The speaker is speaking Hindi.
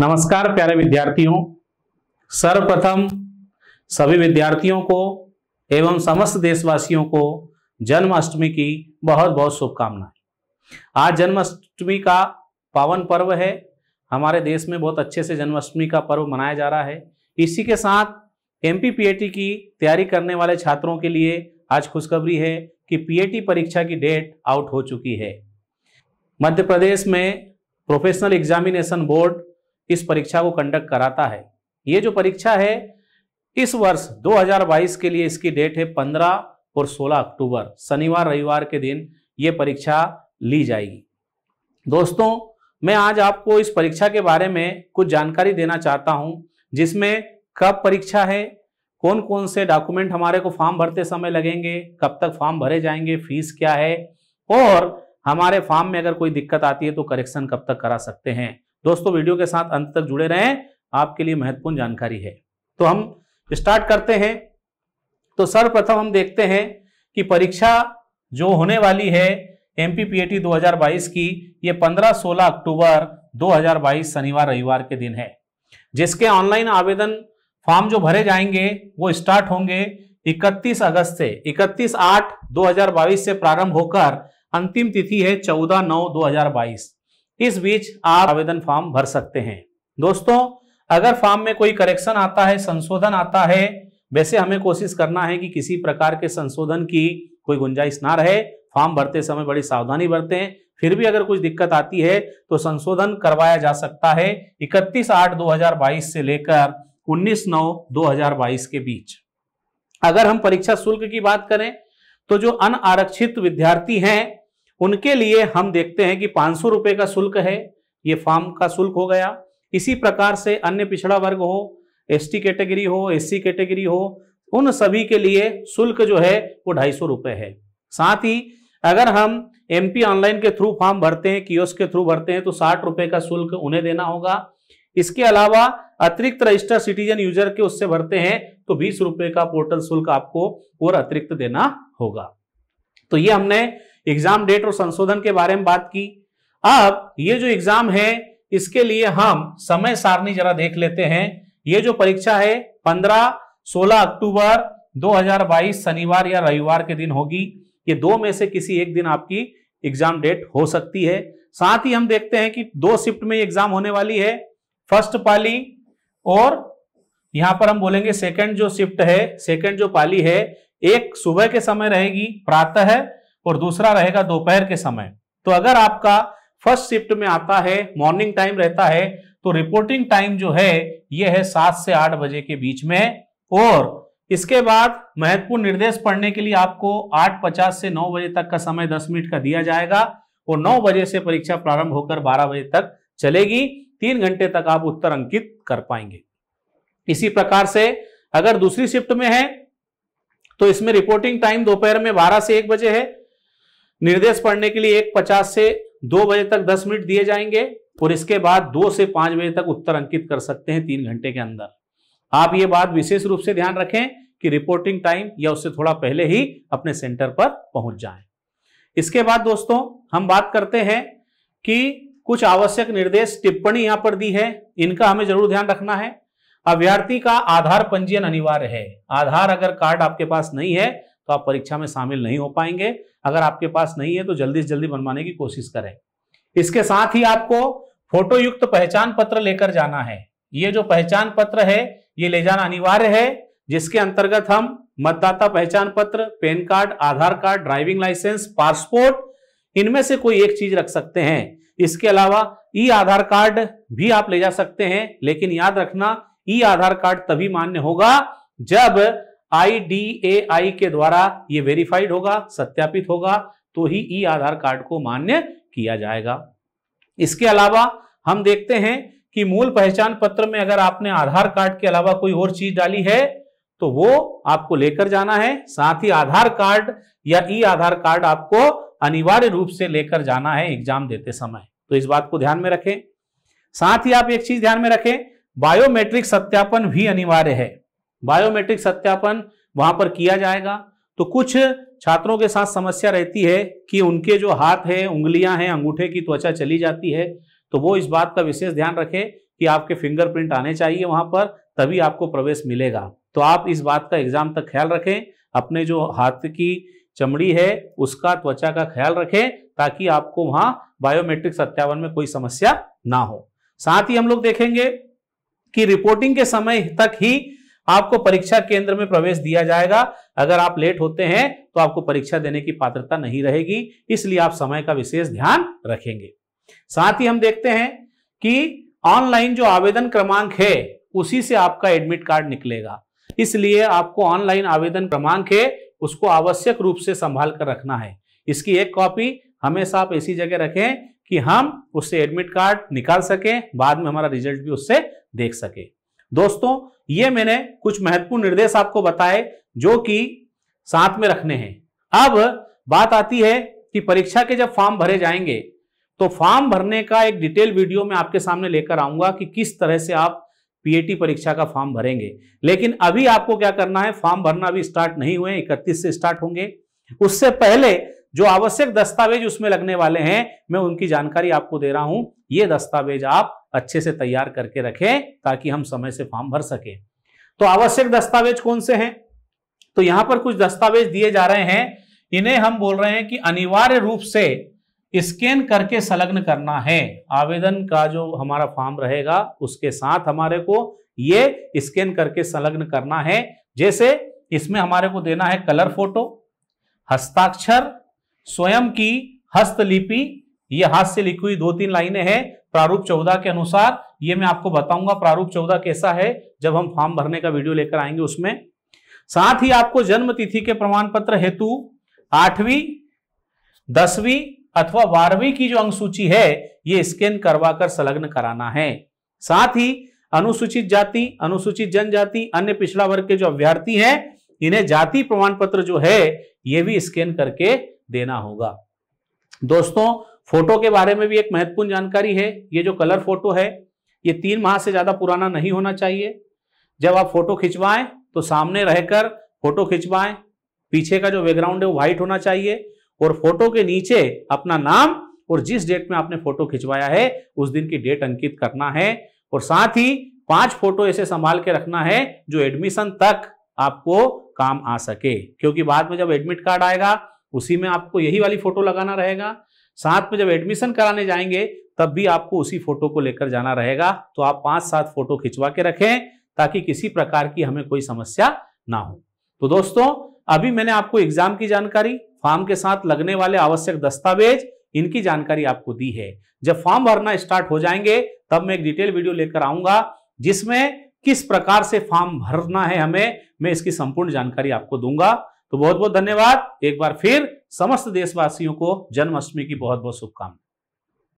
नमस्कार प्यारे विद्यार्थियों सर्वप्रथम सभी विद्यार्थियों को एवं समस्त देशवासियों को जन्माष्टमी की बहुत बहुत शुभकामनाएं आज जन्माष्टमी का पावन पर्व है हमारे देश में बहुत अच्छे से जन्माष्टमी का पर्व मनाया जा रहा है इसी के साथ एम पी की तैयारी करने वाले छात्रों के लिए आज खुशखबरी है कि पी परीक्षा की डेट आउट हो चुकी है मध्य प्रदेश में प्रोफेशनल एग्जामिनेशन बोर्ड इस परीक्षा को कंडक्ट कराता है ये जो परीक्षा है इस वर्ष 2022 के लिए इसकी डेट है 15 और 16 अक्टूबर शनिवार रविवार के दिन ये परीक्षा ली जाएगी दोस्तों मैं आज आपको इस परीक्षा के बारे में कुछ जानकारी देना चाहता हूं जिसमें कब परीक्षा है कौन कौन से डॉक्यूमेंट हमारे को फॉर्म भरते समय लगेंगे कब तक फॉर्म भरे जाएंगे फीस क्या है और हमारे फॉर्म में अगर कोई दिक्कत आती है तो करेक्शन कब तक करा सकते हैं दोस्तों वीडियो के साथ अंत तक जुड़े रहें आपके लिए महत्वपूर्ण जानकारी है तो हम स्टार्ट करते हैं तो सर्वप्रथम हम देखते हैं कि परीक्षा जो होने वाली है एम पी पी बाईस की ये 15-16 अक्टूबर 2022 शनिवार रविवार के दिन है जिसके ऑनलाइन आवेदन फॉर्म जो भरे जाएंगे वो स्टार्ट होंगे 31 अगस्त से 31 आठ 2022 से प्रारंभ होकर अंतिम तिथि है 14 नौ बाईस इस बीच आप आवेदन फॉर्म भर सकते हैं दोस्तों अगर फॉर्म में कोई करेक्शन आता है संशोधन आता है वैसे हमें कोशिश करना है कि किसी प्रकार के संशोधन की कोई गुंजाइश ना रहे फॉर्म भरते समय बड़ी सावधानी बरते हैं फिर भी अगर कुछ दिक्कत आती है तो संशोधन करवाया जा सकता है 31 आठ 2022 से लेकर 19 नौ 2022 के बीच अगर हम परीक्षा शुल्क की बात करें तो जो अन आरक्षित विद्यार्थी हैं उनके लिए हम देखते हैं कि पाँच सौ रुपए का शुल्क है ये फॉर्म का शुल्क हो गया इसी प्रकार से अन्य पिछड़ा वर्ग हो एस टी कैटेगरी हो एस सी कैटेगरी हो उन सभी के लिए शुल्क जो है वो ढाई सौ रुपए है साथ ही अगर हम एम पी ऑनलाइन के थ्रू फॉर्म भरते हैं कियोस के थ्रू भरते हैं तो साठ रुपये का शुल्क उन्हें देना होगा इसके अलावा अतिरिक्त रजिस्टर सिटीजन यूजर के उससे भरते हैं तो बीस रुपये का पोर्टल शुल्क आपको और अतिरिक्त देना होगा तो ये हमने एग्जाम डेट और संशोधन के बारे में बात की अब ये जो एग्जाम है इसके लिए हम समय सारणी जरा देख लेते हैं ये जो परीक्षा है 15 16 अक्टूबर 2022 शनिवार या रविवार के दिन होगी ये दो में से किसी एक दिन आपकी एग्जाम डेट हो सकती है साथ ही हम देखते हैं कि दो शिफ्ट में एग्जाम होने वाली है फर्स्ट पाली और यहां पर हम बोलेंगे सेकंड जो शिफ्ट है सेकंड जो पाली है एक सुबह के समय रहेगी प्रातः और दूसरा रहेगा दोपहर के समय तो अगर आपका फर्स्ट शिफ्ट में आता है मॉर्निंग टाइम रहता है तो रिपोर्टिंग टाइम जो है यह है सात से आठ बजे के बीच में और इसके बाद महत्वपूर्ण निर्देश पढ़ने के लिए आपको आठ पचास से नौ बजे तक का समय दस मिनट का दिया जाएगा और नौ बजे से परीक्षा प्रारंभ होकर बारह बजे तक चलेगी तीन घंटे तक आप उत्तर अंकित कर पाएंगे इसी प्रकार से अगर दूसरी शिफ्ट में है तो इसमें रिपोर्टिंग टाइम दोपहर में बारह से एक बजे है निर्देश पढ़ने के लिए एक पचास से दो बजे तक दस मिनट दिए जाएंगे और इसके बाद दो से पांच बजे तक उत्तर अंकित कर सकते हैं तीन घंटे के अंदर आप ये बात विशेष रूप से ध्यान रखें कि रिपोर्टिंग टाइम या उससे थोड़ा पहले ही अपने सेंटर पर पहुंच जाएं। इसके बाद दोस्तों हम बात करते हैं कि कुछ आवश्यक निर्देश टिप्पणी यहां पर दी है इनका हमें जरूर ध्यान रखना है अभ्यर्थी का आधार पंजीयन अनिवार्य है आधार अगर कार्ड आपके पास नहीं है तो आप परीक्षा में शामिल नहीं हो पाएंगे अगर आपके पास नहीं है तो जल्दी से जल्दी बनवाने की कोशिश करें इसके साथ ही आपको फोटो युक्त पहचान पत्र लेकर जाना है ये जो पहचान पत्र है ये ले जाना अनिवार्य है जिसके अंतर्गत हम मतदाता पहचान पत्र PAN card Aadhaar card driving licence passport इनमें से कोई एक चीज रख सकते हैं इसके अलावा ई आधार कार्ड भी आप ले जा सकते हैं लेकिन याद रखना ई आधार कार्ड तभी मान्य होगा जब आईडीएआई के द्वारा ये वेरीफाइड होगा सत्यापित होगा तो ही ई आधार कार्ड को मान्य किया जाएगा इसके अलावा हम देखते हैं कि मूल पहचान पत्र में अगर आपने आधार कार्ड के अलावा कोई और चीज डाली है तो वो आपको लेकर जाना है साथ ही आधार कार्ड या ई आधार कार्ड आपको अनिवार्य रूप से लेकर जाना है एग्जाम देते समय तो इस बात को ध्यान में रखें साथ ही आप एक चीज ध्यान में रखें बायोमेट्रिक सत्यापन भी अनिवार्य है बायोमेट्रिक सत्यापन वहां पर किया जाएगा तो कुछ छात्रों के साथ समस्या रहती है कि उनके जो हाथ है उंगलियां हैं अंगूठे की त्वचा चली जाती है तो वो इस बात का विशेष ध्यान रखें कि आपके फिंगरप्रिंट आने चाहिए वहां पर तभी आपको प्रवेश मिलेगा तो आप इस बात का एग्जाम तक ख्याल रखें अपने जो हाथ की चमड़ी है उसका त्वचा का ख्याल रखें ताकि आपको वहां बायोमेट्रिक सत्यावन में कोई समस्या ना हो साथ ही हम लोग देखेंगे की रिपोर्टिंग के समय तक ही आपको परीक्षा केंद्र में प्रवेश दिया जाएगा अगर आप लेट होते हैं तो आपको परीक्षा देने की पात्रता नहीं रहेगी इसलिए आप समय का विशेष ध्यान रखेंगे साथ ही हम देखते हैं कि ऑनलाइन जो आवेदन क्रमांक है उसी से आपका एडमिट कार्ड निकलेगा इसलिए आपको ऑनलाइन आवेदन क्रमांक है उसको आवश्यक रूप से संभाल कर रखना है इसकी एक कॉपी हमेशा आप ऐसी जगह रखें कि हम उससे एडमिट कार्ड निकाल सकें बाद में हमारा रिजल्ट भी उससे देख सके दोस्तों ये मैंने कुछ महत्वपूर्ण निर्देश आपको बताए जो कि साथ में रखने हैं अब बात आती है कि परीक्षा के जब फॉर्म भरे जाएंगे तो फॉर्म भरने का एक डिटेल वीडियो मैं आपके सामने लेकर आऊंगा कि किस तरह से आप पीएटी परीक्षा का फॉर्म भरेंगे लेकिन अभी आपको क्या करना है फॉर्म भरना अभी स्टार्ट नहीं हुए इकतीस से स्टार्ट होंगे उससे पहले जो आवश्यक दस्तावेज उसमें लगने वाले हैं मैं उनकी जानकारी आपको दे रहा हूं ये दस्तावेज आप अच्छे से तैयार करके रखें ताकि हम समय से फॉर्म भर सकें तो आवश्यक दस्तावेज कौन से हैं तो यहां पर कुछ दस्तावेज दिए जा रहे हैं इन्हें हम बोल रहे हैं कि अनिवार्य रूप से स्कैन करके संलग्न करना है आवेदन का जो हमारा फॉर्म रहेगा उसके साथ हमारे को ये स्कैन करके संलग्न करना है जैसे इसमें हमारे को देना है कलर फोटो हस्ताक्षर स्वयं की हस्तलिपि ये हाथ से लिखी हुई दो तीन लाइनें हैं प्रारूप चौदह के अनुसार ये मैं आपको बताऊंगा प्रारूप चौदह कैसा है जब हम फॉर्म भरने का वीडियो लेकर आएंगे उसमें साथ ही आपको जन्म तिथि के प्रमाण पत्र हेतु आठवीं दसवीं अथवा बारहवीं की जो अनुसूची है ये स्कैन करवा कर संलग्न कराना है साथ ही अनुसूचित जाति अनुसूचित जनजाति अन्य पिछड़ा वर्ग के जो अभ्यर्थी हैं इन्हें जाति प्रमाण पत्र जो है ये भी स्कैन करके देना होगा दोस्तों फोटो के बारे में भी एक महत्वपूर्ण जानकारी है ये जो कलर फोटो है ये तीन माह से ज़्यादा पुराना नहीं होना चाहिए जब आप फोटो खिंचवाएं तो सामने रहकर फोटो खिंचवाएं पीछे का जो बैकग्राउंड है वो व्हाइट होना चाहिए और फोटो के नीचे अपना नाम और जिस डेट में आपने फोटो खिंचवाया है उस दिन की डेट अंकित करना है और साथ ही पांच फोटो ऐसे संभाल के रखना है जो एडमिशन तक आपको काम आ सके क्योंकि बाद में जब एडमिट कार्ड आएगा उसी में आपको यही वाली फोटो लगाना रहेगा साथ में जब एडमिशन कराने जाएंगे तब भी आपको उसी फोटो को लेकर जाना रहेगा तो आप पांच सात फोटो खिंचवा के रखें ताकि किसी प्रकार की हमें कोई समस्या ना हो तो दोस्तों अभी मैंने आपको एग्जाम की जानकारी फॉर्म के साथ लगने वाले आवश्यक दस्तावेज इनकी जानकारी आपको दी है जब फॉर्म भरना स्टार्ट हो जाएंगे तब मैं एक डिटेल वीडियो लेकर आऊंगा जिसमें किस प्रकार से फॉर्म भरना है हमें मैं इसकी संपूर्ण जानकारी आपको दूंगा तो बहुत बहुत धन्यवाद एक बार फिर समस्त देशवासियों को जन्माष्टमी की बहुत बहुत शुभकामनाएं